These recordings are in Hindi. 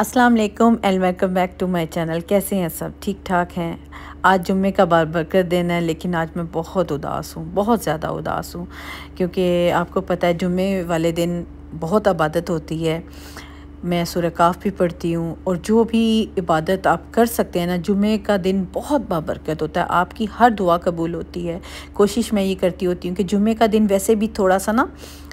अस्सलाम वालेकुम and welcome back to my channel कैसे हैं सब ठीक ठाक हैं आज जुम्मे का बार बरकर दिन है लेकिन आज मैं बहुत उदास हूँ बहुत ज़्यादा उदास हूँ क्योंकि आपको पता है जुम्मे वाले दिन बहुत इबादत होती है मैं सुरकाफ भी पढ़ती हूँ और जो भी इबादत आप कर सकते हैं ना जुमे का दिन बहुत बाबरकत होता है आपकी हर दुआ कबूल होती है कोशिश मैं ये करती होती हूँ कि जुमे का दिन वैसे भी थोड़ा सा ना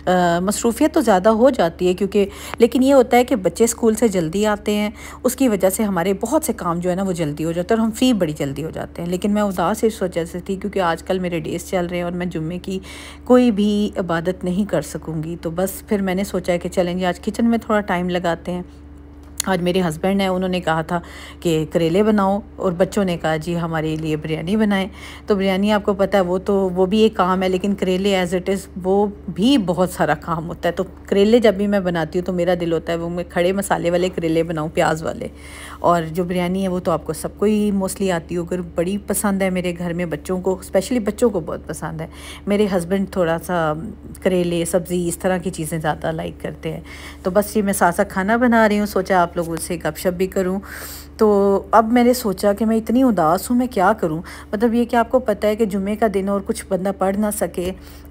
मसरूफियत तो ज़्यादा हो जाती है क्योंकि लेकिन ये होता है कि बच्चे स्कूल से जल्दी आते हैं उसकी वजह से हमारे बहुत से काम जो है ना वो जल्दी हो जाते हैं और हम फ्री बड़ी जल्दी हो जाते हैं लेकिन मैं उदास इस वजह से थी क्योंकि आजकल मेरे डेज चल रहे हैं और मैं जुम्मे की कोई भी इबादत नहीं कर सकूँगी तो बस फिर मैंने सोचा है कि चलेंगे आज किचन में थोड़ा टाइम लगाते हैं आज मेरे हस्बैंड हैं उन्होंने कहा था कि करेले बनाओ और बच्चों ने कहा जी हमारे लिए बिरयानी बनाएं तो बिरयानी आपको पता है वो तो वो भी एक काम है लेकिन करेले एज़ इट इज़ वो भी बहुत सारा काम होता है तो करेले जब भी मैं बनाती हूँ तो मेरा दिल होता है वो मैं खड़े मसाले वाले करेले बनाऊँ प्याज वाले और जो बिरयानी है वो तो आपको सबको ही मोस्टली आती होकर बड़ी पसंद है मेरे घर में बच्चों को स्पेशली बच्चों को बहुत पसंद है मेरे हस्बैंड थोड़ा सा करेले सब्ज़ी इस तरह की चीज़ें ज़्यादा लाइक करते हैं तो बस ये मैं सा खाना बना रही हूँ सोचा आप लोगों से गपशप भी करूँ तो अब मैंने सोचा कि मैं इतनी उदास हूँ मैं क्या करूँ मतलब ये कि आपको पता है कि जुमे का दिन और कुछ बंदा पढ़ ना सके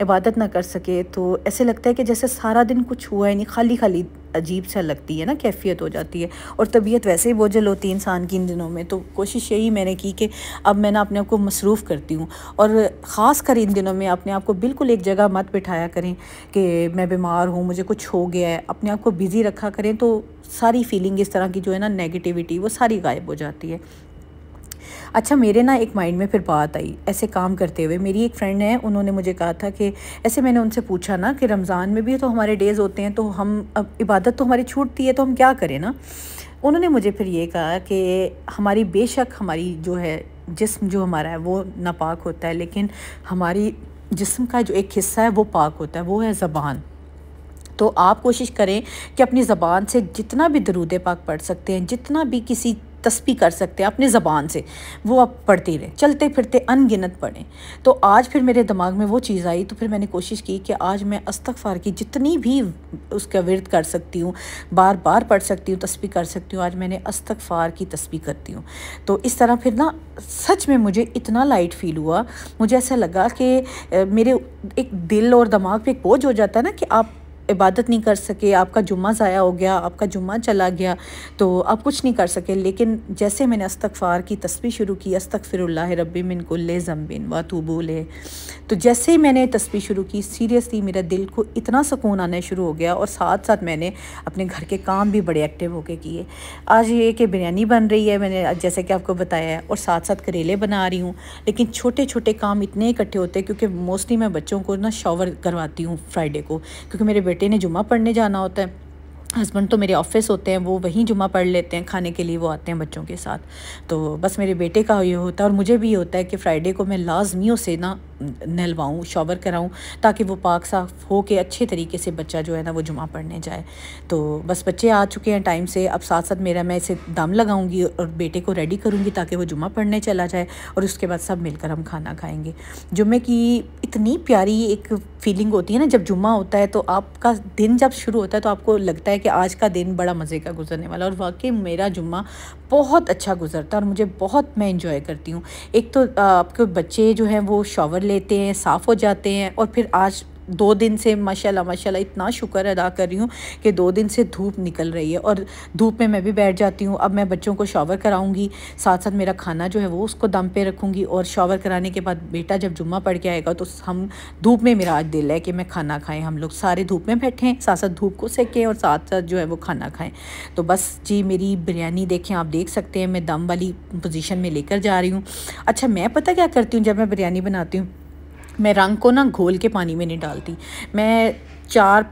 इबादत ना कर सके तो ऐसे लगता है कि जैसे सारा दिन कुछ हुआ ही नहीं खाली खाली अजीब सा लगती है ना कैफियत हो जाती है और तबीयत वैसे ही बोझल होती है इंसान की इन दिनों में तो कोशिश यही मैंने की कि अब मैं ना अपने आप को मसरूफ़ करती हूँ और ख़ास कर इन दिनों में अपने आप को बिल्कुल एक जगह मत बिठाया करें कि मैं बीमार हूँ मुझे कुछ हो गया है अपने आप को बिज़ी रखा करें तो सारी फीलिंग इस तरह की जो है ना नेगेटिविटी वो सारी गायब हो जाती है अच्छा मेरे ना एक माइंड में फिर बात आई ऐसे काम करते हुए मेरी एक फ्रेंड है उन्होंने मुझे कहा था कि ऐसे मैंने उनसे पूछा ना कि रमज़ान में भी तो हमारे डेज़ होते हैं तो हम अब इबादत तो हमारी छूटती है तो हम क्या करें ना उन्होंने मुझे फिर ये कहा कि हमारी बेशक हमारी जो है जिस्म जो हमारा है वो नापाक होता है लेकिन हमारी जिस्म का जो एक हिस्सा है वो पाक होता है वो है ज़बान तो आप कोशिश करें कि अपनी ज़बान से जितना भी दरूद पाक पढ़ सकते हैं जितना भी किसी तस्वीर कर सकते हैं अपनी ज़बान से वो आप पढ़ते रहें चलते फिरते अनगिनत पढ़ें तो आज फिर मेरे दिमाग में वो चीज़ आई तो फिर मैंने कोशिश की कि आज मैं अस्तफार की जितनी भी उसका विरद कर सकती हूँ बार बार पढ़ सकती हूँ तस्वीर कर सकती हूँ आज मैंने अस्तफार की तस्वीर करती हूँ तो इस तरह फिर ना सच में मुझे इतना लाइट फील हुआ मुझे ऐसा लगा कि मेरे एक दिल और दिमाग पर एक बोझ हो जाता है ना कि आप इबादत नहीं कर सके आपका जुम्मा ज़ाया हो गया आपका जुम्मा चला गया तो आप कुछ नहीं कर सके लेकिन जैसे मैंने अस्तफ़ार की तस्वीर शुरू की अस्तफ़िरल्ला रबी मिनकुल्ल ज़म्बिन वातूबुल तो जैसे ही मैंने तस्वीर शुरू की सीरियसली मेरा दिल को इतना सुकून आना शुरू हो गया और साथ साथ मैंने अपने घर के काम भी बड़े एक्टिव होकर किए आज ये कि बिरयानी बन रही है मैंने जैसे कि आपको बताया है और साथ साथ करेले बना रही हूँ लेकिन छोटे छोटे काम इतने इकट्ठे होते हैं क्योंकि मोस्टली मैं बच्चों को ना शॉवर करवाती हूँ फ्राइडे को क्योंकि मेरे बेटे તેને જુમા પડને જના હોતા હે हस्बैंड तो मेरे ऑफिस होते हैं वो वहीं जुमा पढ़ लेते हैं खाने के लिए वो आते हैं बच्चों के साथ तो बस मेरे बेटे का ये होता है और मुझे भी ये होता है कि फ़्राइडे को मैं लाजमियों से ना नहलवाऊँ शॉवर कराऊँ ताकि वो पाक साफ हो के अच्छे तरीके से बच्चा जो है ना वो जुमा पढ़ने जाए तो बस बच्चे आ चुके हैं टाइम से अब साथ साथ मेरा मैं इसे दम लगाऊँगी और बेटे को रेडी करूँगी ताकि वो जुमा पढ़ने चला जाए और उसके बाद सब मिलकर हम खाना खाएँगे जुमे की इतनी प्यारी एक फीलिंग होती है ना जब जुम्मा होता है तो आपका दिन जब शुरू होता है तो आपको लगता है कि कि आज का दिन बड़ा मज़े का गुजरने वाला और वाकई मेरा जुम्मा बहुत अच्छा गुजरता और मुझे बहुत मैं इंजॉय करती हूँ एक तो आपके बच्चे जो हैं वो शॉवर लेते हैं साफ़ हो जाते हैं और फिर आज दो दिन से माशाल्लाह माशाल्लाह इतना शुक्र अदा कर रही हूँ कि दो दिन से धूप निकल रही है और धूप में मैं भी बैठ जाती हूँ अब मैं बच्चों को शॉवर कराऊँगी साथ साथ मेरा खाना जो है वो उसको दम पे रखूँगी और शॉवर कराने के बाद बेटा जब जुम्मा पड़ के आएगा तो हम धूप में मेरा आज दिल है कि मैं खाना खाएँ हम लोग सारे धूप में बैठें साथ साथ धूप को सेकें और साथ साथ जो है वो खाना खाएँ तो बस जी मेरी बिरयानी देखें आप देख सकते हैं मैं दम वाली पोजिशन में लेकर जा रही हूँ अच्छा मैं पता क्या करती हूँ जब मैं बिरयानी बनाती हूँ मैं रंग को ना घोल के पानी में नहीं डालती मैं चार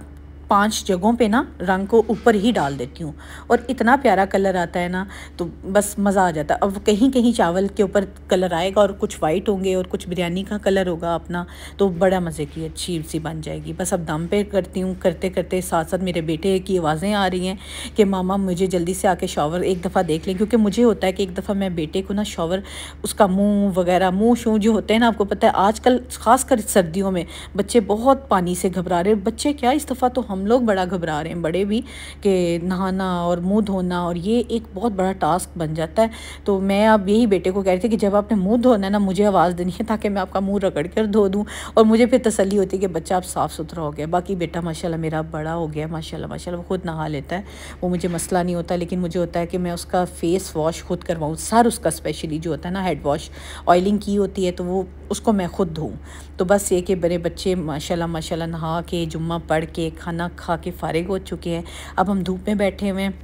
पांच जगहों पे ना रंग को ऊपर ही डाल देती हूँ और इतना प्यारा कलर आता है ना तो बस मज़ा आ जाता है अब कहीं कहीं चावल के ऊपर कलर आएगा और कुछ वाइट होंगे और कुछ बिरयानी का कलर होगा अपना तो बड़ा मज़े की अच्छी सी बन जाएगी बस अब दम पे करती हूँ करते करते साथ साथ मेरे बेटे की आवाज़ें आ रही हैं कि मामा मुझे जल्दी से आके शॉवर एक दफ़ा देख लें क्योंकि मुझे होता है कि एक दफ़ा मैं बेटे को ना शॉवर उसका मुँह वगैरह मुँह शूँ जो होते हैं ना आपको पता है आजकल खासकर सर्दियों में बच्चे बहुत पानी से घबरा रहे बच्चे क्या इस दफ़ा तो हम लोग बड़ा घबरा रहे हैं बड़े भी कि नहाना और मुँह धोना और ये एक बहुत बड़ा टास्क बन जाता है तो मैं अब यही बेटे को कह रही थी कि जब आपने मुँह धोना है ना मुझे आवाज़ देनी है ताकि मैं आपका मुँह रगड़ कर धो दूँ और मुझे फिर तसली होती है कि बच्चा अब साफ़ सुथरा हो गया बाकी बेटा माशाला मेरा बड़ा हो गया माशा माशा वो खुद नहा लेता है वो मुझे मसला नहीं होता लेकिन मुझे होता है कि मैं उसका फ़ेस वॉश खुद करवाऊँ सर उसका स्पेशली जो होता है ना हेड वॉश ऑयलिंग की होती है तो वो उसको मैं खुद धोऊँ तो बस ये कि बड़े बच्चे माशाल्लाह माशाल्लाह नहा के जुम्मा पढ़ के खाना खा के फारिग हो चुके हैं अब हम धूप में बैठे हुए हैं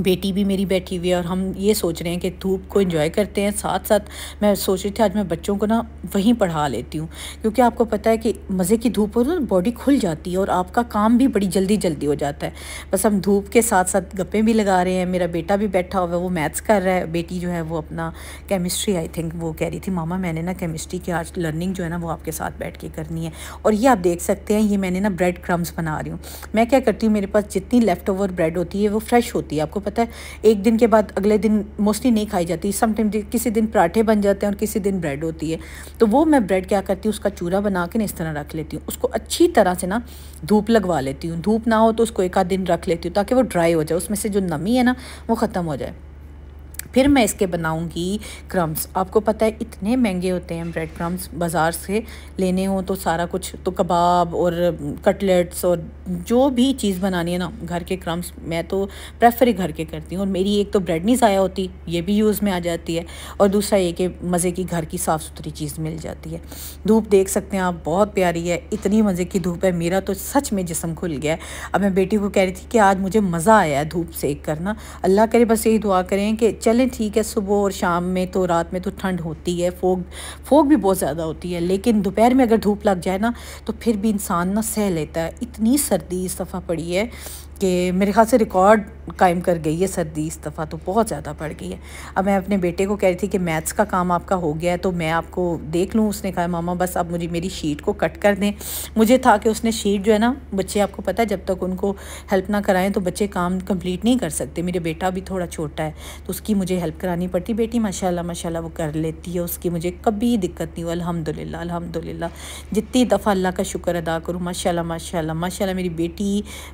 बेटी भी मेरी बैठी हुई है और हम ये सोच रहे हैं कि धूप को एंजॉय करते हैं साथ साथ मैं सोच रही थी आज मैं बच्चों को ना वहीं पढ़ा लेती हूँ क्योंकि आपको पता है कि मज़े की धूप हो तो बॉडी खुल जाती है और आपका काम भी बड़ी जल्दी जल्दी हो जाता है बस हम धूप के साथ साथ गप्पे भी लगा रहे हैं मेरा बेटा भी बैठा हुआ है वो मैथ्स कर रहा है बेटी जो है वो अपना केमिस्ट्री आई थिंक वो कह रही थी मामा मैंने ना केमिस्ट्री की आज लर्निंग जो है ना वो आपके साथ बैठ के करनी है और ये आप देख सकते हैं ये मैंने ना ब्रेड क्रम्स बना रही हूँ मैं क्या करती हूँ मेरे पास जितनी लेफ़्ट ओवर ब्रेड होती है वो फ्रेश होती है आपको पता है एक दिन के बाद अगले दिन मोस्टली नहीं खाई जाती समटाइम किसी दिन पराठे बन जाते हैं और किसी दिन ब्रेड होती है तो वो मैं ब्रेड क्या करती हूँ उसका चूरा बना के ना इस तरह रख लेती हूँ उसको अच्छी तरह से ना धूप लगवा लेती हूँ धूप ना हो तो उसको एक आध दिन रख लेती हूँ ताकि वो ड्राई हो जाए उसमें से जो नमी है ना वो ख़त्म हो जाए फिर मैं इसके बनाऊँगी क्रम्स आपको पता है इतने महंगे होते हैं ब्रेड क्रम्स बाज़ार से लेने हो तो सारा कुछ तो कबाब और कटलेट्स और जो भी चीज़ बनानी है ना घर के क्रम्स मैं तो प्रेफर ही घर के करती हूँ और मेरी एक तो ब्रेड नहीं ज़ाया होती ये भी यूज़ में आ जाती है और दूसरा ये कि मज़े की घर की साफ़ सुथरी चीज़ मिल जाती है धूप देख सकते हैं आप बहुत प्यारी है इतनी मज़े की धूप है मेरा तो सच में जिसम खुल गया है अब मैं बेटी को कह रही थी कि आज मुझे मज़ा आया है धूप सेक करना अल्लाह करे बस यही दुआ करें कि चले चलें ठीक है सुबह और शाम में तो रात में तो ठंड होती है फोग फोग भी बहुत ज़्यादा होती है लेकिन दोपहर में अगर धूप लग जाए ना तो फिर भी इंसान ना सह लेता है इतनी सर्दी इस दफ़ा पड़ी है कि मेरे ख्याल से रिकॉर्ड कायम कर गई है सर्दी इस दफ़ा तो बहुत ज़्यादा पड़ गई है अब मैं अपने बेटे को कह रही थी कि मैथ्स का काम आपका हो गया है तो मैं आपको देख लूँ उसने कहा मामा बस अब मुझे मेरी शीट को कट कर दें मुझे था कि उसने शीट जो है ना बच्चे आपको पता है जब तक उनको हेल्प ना कराएं तो बच्चे काम कम्प्लीट नहीं कर सकते मेरे बेटा भी थोड़ा छोटा है तो उसकी मुझे हेल्प करानी पड़ती बेटी माशा माशा वो कर लेती है उसकी मुझे कभी दिक्कत नहीं हुआ अलहमदिल्ला अलहमदिल्ला जितनी दफ़ा अल्लाह का शुक्र अदा करूँ माशा माशा माशा मेरी बेटी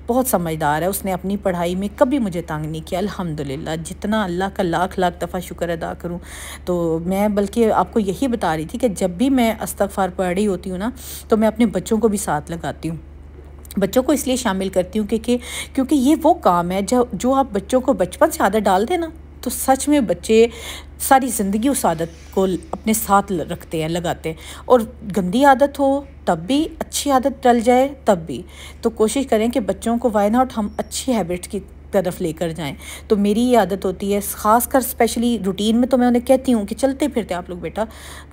बहुत समझदार रहा है उसने अपनी पढ़ाई में कभी मुझे तंग नहीं किया अल्हम्दुलिल्लाह जितना अल्लाह का लाख लाख दफ़ा शुक्र अदा करूँ तो मैं बल्कि आपको यही बता रही थी कि जब भी मैं अस्तफ़ार पढ़ रही होती हूँ ना तो मैं अपने बच्चों को भी साथ लगाती हूँ बच्चों को इसलिए शामिल करती हूँ क्योंकि क्योंकि ये वो काम है जो जो आप बच्चों को बचपन से आदत डाल देना तो सच में बच्चे सारी ज़िंदगी उस आदत को अपने साथ रखते हैं लगाते हैं और गंदी आदत हो तब भी अच्छी आदत डल जाए तब भी तो कोशिश करें कि बच्चों को वाई नॉट हम अच्छी हैबिट की तरफ लेकर जाएं तो मेरी आदत होती है ख़ास कर स्पेशली रूटीन में तो मैं उन्हें कहती हूँ कि चलते फिरते आप लोग बेटा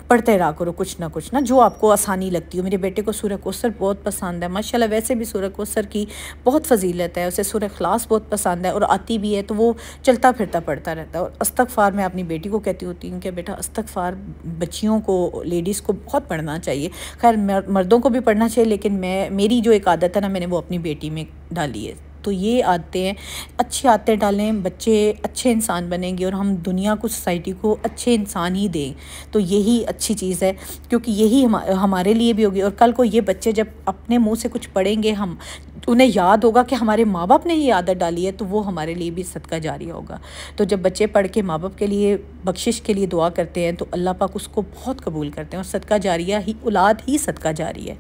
पढ़ते रहा करो कुछ ना कुछ ना जो आपको आसानी लगती हो मेरे बेटे को सूर्य कोसर बहुत पसंद है माशाल्लाह वैसे भी सूर्य कोसर की बहुत फजीलत है उसे सूर्य खलास बहुत पसंद है और आती भी है तो वो चलता फिरता पढ़ता रहता है और अस्तकफार मैं अपनी बेटी को कहती होती हूँ कि बेटा अस्तकफार बच्चियों को लेडीज़ को बहुत पढ़ना चाहिए खैर मर्दों को भी पढ़ना चाहिए लेकिन मैं मेरी जो एक आदत है ना मैंने वो अपनी बेटी में डाली है तो ये आदतें अच्छी आदतें डालें बच्चे अच्छे इंसान बनेंगे और हम दुनिया को सोसाइटी को अच्छे इंसान ही दें तो यही अच्छी चीज़ है क्योंकि यही हम, हमारे लिए भी होगी और कल को ये बच्चे जब अपने मुँह से कुछ पढ़ेंगे हम उन्हें याद होगा कि हमारे माँ बाप ने ये आदत डाली है तो वो हमारे लिए भी सदका जारी होगा तो जब बच्चे पढ़ के माँ बाप के लिए बख्शिश के लिए दुआ करते हैं तो अल्लाह पाक उसको बहुत कबूल करते हैं और सदका जारिया ही औलाद ही सदका जारी है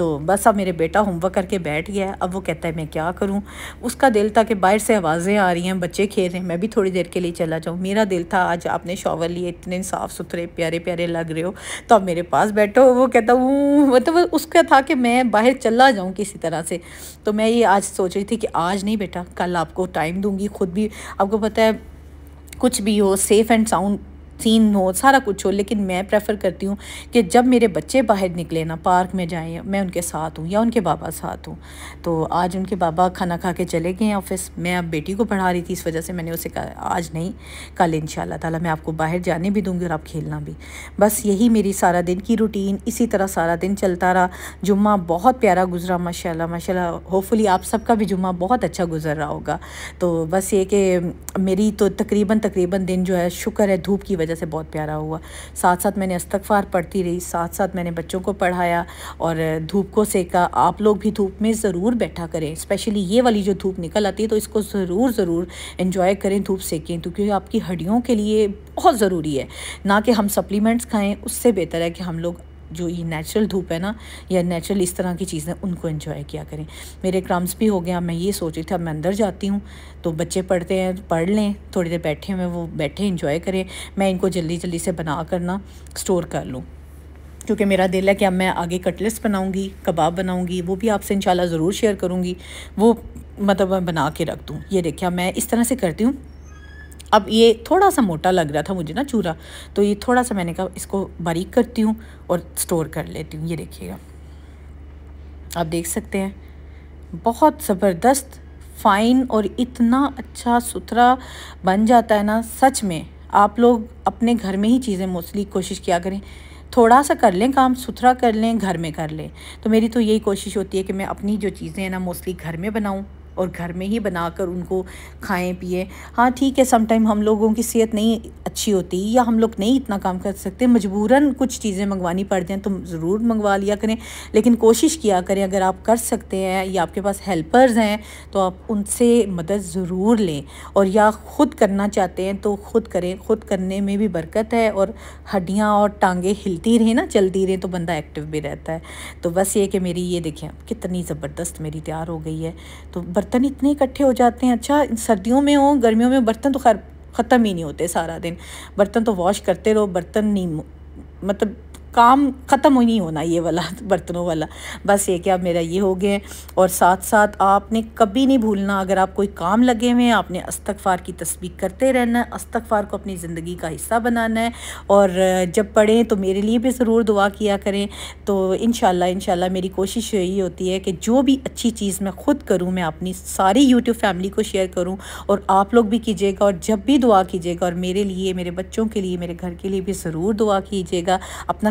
तो बस अब मेरे बेटा होमवर्क करके बैठ गया अब वो कहता है मैं क्या करूँ उसका दिल था कि बाहर से आवाज़ें आ रही हैं बच्चे खेल रहे हैं मैं भी थोड़ी देर के लिए चला जाऊँ मेरा दिल था आज आपने शॉवर लिए इतने साफ़ सुथरे प्यारे प्यारे लग रहे हो तो अब मेरे पास बैठो वो कहता हूँ मतलब तो उसका था कि मैं बाहर चला जाऊँ किसी तरह से तो मैं ये आज सोच रही थी कि आज नहीं बेटा कल आपको टाइम दूँगी खुद भी आपको पता है कुछ भी हो सेफ़ एंड साउंड सीन हो सारा कुछ हो लेकिन मैं प्रेफर करती हूँ कि जब मेरे बच्चे बाहर निकले ना पार्क में जाएँ मैं उनके साथ हूँ या उनके बाबा साथ हूँ तो आज उनके बाबा खाना खा के चले गए ऑफिस मैं अब बेटी को पढ़ा रही थी इस वजह से मैंने उसे कहा आज नहीं कल इन ताला मैं आपको बाहर जाने भी दूँगी और आप खेलना भी बस यही मेरी सारा दिन की रूटीन इसी तरह सारा दिन चलता रहा जुम्मा बहुत प्यारा गुजरा माशा माशा होपफुली आप सबका भी जुम्मा बहुत अच्छा गुजर रहा होगा तो बस ये कि मेरी तो तकरीबन तकरीबन दिन जो है शुक्र है धूप की वजह वजह से बहुत प्यारा हुआ साथ साथ मैंने अस्तगफार पढ़ती रही साथ साथ मैंने बच्चों को पढ़ाया और धूप को सेका आप लोग भी धूप में ज़रूर बैठा करें स्पेशली ये वाली जो धूप निकल आती है तो इसको ज़रूर ज़रूर इन्जॉय करें धूप सेकें तो क्योंकि आपकी हड्डियों के लिए बहुत ज़रूरी है ना कि हम सप्लीमेंट्स खाएँ उससे बेहतर है कि हम लोग जो ये नेचुरल धूप है ना या नेचुरल इस तरह की चीज़ें उनको इन्जॉय किया करें मेरे क्रम्स भी हो गए मैं ये सोच रही थी अब मैं अंदर जाती हूँ तो बच्चे पढ़ते हैं पढ़ लें थोड़ी देर बैठे हुए वो बैठे इन्जॉय करें मैं इनको जल्दी जल्दी से बना कर ना स्टोर कर लूँ क्योंकि मेरा दिल है कि अब मैं आगे कटलेट्स बनाऊँगी कबाब बनाऊँगी वो भी आपसे इंशाल्लाह ज़रूर शेयर करूँगी वो मतलब मैं बना के रख दूँ ये देखिए मैं इस तरह से करती हूँ अब ये थोड़ा सा मोटा लग रहा था मुझे ना चूरा तो ये थोड़ा सा मैंने कहा इसको बारीक करती हूँ और स्टोर कर लेती हूँ ये देखिएगा आप देख सकते हैं बहुत ज़बरदस्त फ़ाइन और इतना अच्छा सुथरा बन जाता है ना सच में आप लोग अपने घर में ही चीज़ें मोस्टली कोशिश किया करें थोड़ा सा कर लें काम सुथरा कर लें घर में कर लें तो मेरी तो यही कोशिश होती है कि मैं अपनी जो चीज़ें हैं ना मोस्टली घर में बनाऊँ और घर में ही बनाकर उनको खाएं पिए हाँ ठीक है समटाइम हम लोगों की सेहत नहीं अच्छी होती या हम लोग नहीं इतना काम कर सकते मजबूरन कुछ चीज़ें मंगवानी पड़ जाएँ तो ज़रूर मंगवा लिया करें लेकिन कोशिश किया करें अगर आप कर सकते हैं या आपके पास हेल्पर्स हैं तो आप उनसे मदद ज़रूर लें और या ख़ुद करना चाहते हैं तो ख़ुद करें ख़ुद करने में भी बरकत है और हड्डियाँ और टाँगें हिलती रहें ना चलती रहें तो बंदा एक्टिव भी रहता है तो बस ये कि मेरी ये देखें कितनी ज़बरदस्त मेरी तैयार हो गई है तो बर बर्तन इतने इकट्ठे हो जाते हैं अच्छा सर्दियों में हो गर्मियों में बर्तन तो खैर ख़त्म ही नहीं होते सारा दिन बर्तन तो वॉश करते रहो बर्तन नहीं मतलब काम ख़त्म ही नहीं होना ये वाला बर्तनों वाला बस ये कि अब मेरा ये हो गया और साथ साथ आपने कभी नहीं भूलना अगर आप कोई काम लगे हुए हैं आपने अस्तगफ़ार की तस्वीर करते रहना है अस्तगफ़ार को अपनी ज़िंदगी का हिस्सा बनाना है और जब पढ़ें तो मेरे लिए भी ज़रूर दुआ किया करें तो इन शाला मेरी कोशिश यही होती है कि जो भी अच्छी चीज़ मैं ख़ुद करूँ मैं अपनी सारी यूट्यूब फैमिली को शेयर करूँ और आप लोग भी कीजिएगा और जब भी दुआ कीजिएगा और मेरे लिए मेरे बच्चों के लिए मेरे घर के लिए भी ज़रूर दुआ कीजिएगा अपना